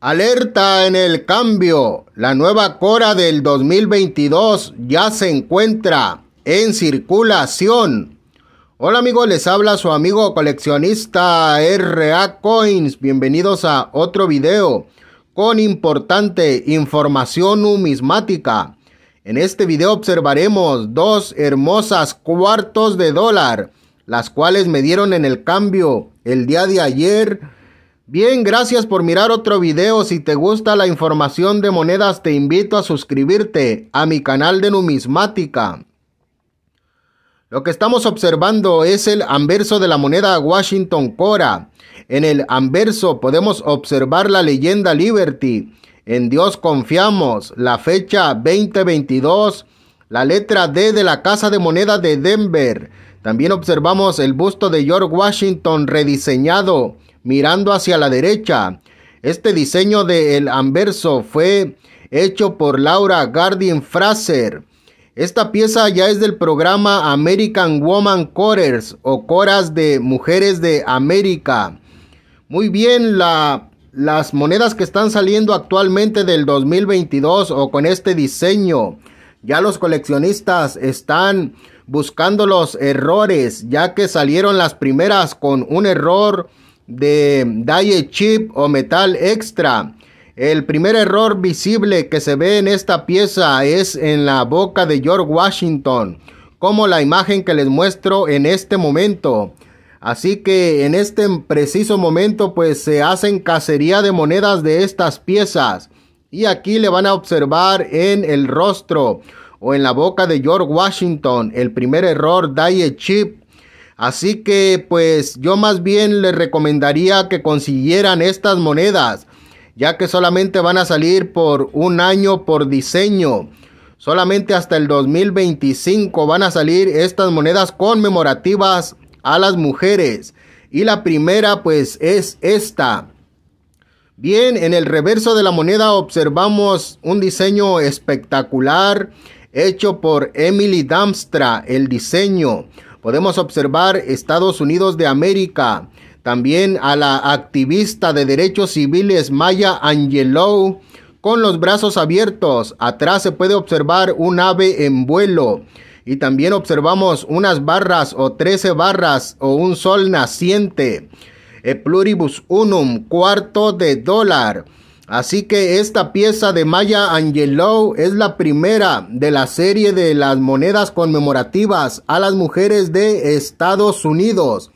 Alerta en el cambio. La nueva Cora del 2022 ya se encuentra en circulación. Hola amigos, les habla su amigo coleccionista RA Coins. Bienvenidos a otro video con importante información numismática. En este video observaremos dos hermosas cuartos de dólar, las cuales me dieron en el cambio el día de ayer Bien, gracias por mirar otro video. Si te gusta la información de monedas, te invito a suscribirte a mi canal de numismática. Lo que estamos observando es el anverso de la moneda Washington Cora. En el anverso podemos observar la leyenda Liberty. En Dios confiamos. La fecha 2022. La letra D de la Casa de Moneda de Denver. También observamos el busto de George Washington rediseñado mirando hacia la derecha. Este diseño del anverso fue hecho por Laura Gardin Fraser. Esta pieza ya es del programa American Woman Corers... o Coras de Mujeres de América. Muy bien, la, las monedas que están saliendo actualmente del 2022 o con este diseño. Ya los coleccionistas están buscando los errores, ya que salieron las primeras con un error de die chip o metal extra. El primer error visible que se ve en esta pieza es en la boca de George Washington, como la imagen que les muestro en este momento. Así que en este preciso momento pues se hacen cacería de monedas de estas piezas. Y aquí le van a observar en el rostro o en la boca de George Washington el primer error die chip Así que pues yo más bien les recomendaría que consiguieran estas monedas, ya que solamente van a salir por un año por diseño. Solamente hasta el 2025 van a salir estas monedas conmemorativas a las mujeres. Y la primera pues es esta. Bien, en el reverso de la moneda observamos un diseño espectacular hecho por Emily Damstra, el diseño. Podemos observar Estados Unidos de América, también a la activista de derechos civiles Maya Angelou con los brazos abiertos. Atrás se puede observar un ave en vuelo. Y también observamos unas barras o 13 barras o un sol naciente. E pluribus unum, cuarto de dólar. Así que esta pieza de Maya Angelou es la primera de la serie de las monedas conmemorativas a las mujeres de Estados Unidos.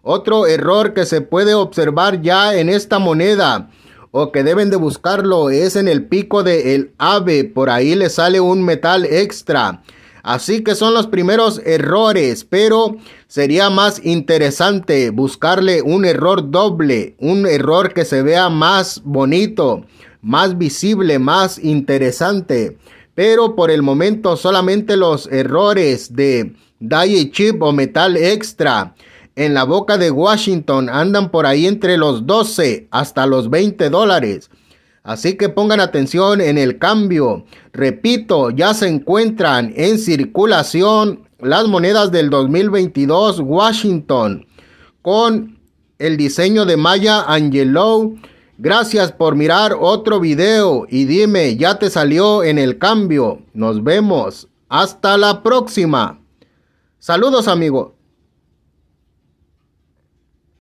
Otro error que se puede observar ya en esta moneda o que deben de buscarlo es en el pico del ave, por ahí le sale un metal extra. Así que son los primeros errores, pero sería más interesante buscarle un error doble, un error que se vea más bonito, más visible, más interesante. Pero por el momento solamente los errores de die chip o metal extra en la boca de Washington andan por ahí entre los 12 hasta los 20 dólares. Así que pongan atención en el cambio. Repito, ya se encuentran en circulación las monedas del 2022 Washington con el diseño de Maya Angelou. Gracias por mirar otro video y dime, ya te salió en el cambio. Nos vemos. Hasta la próxima. Saludos amigos.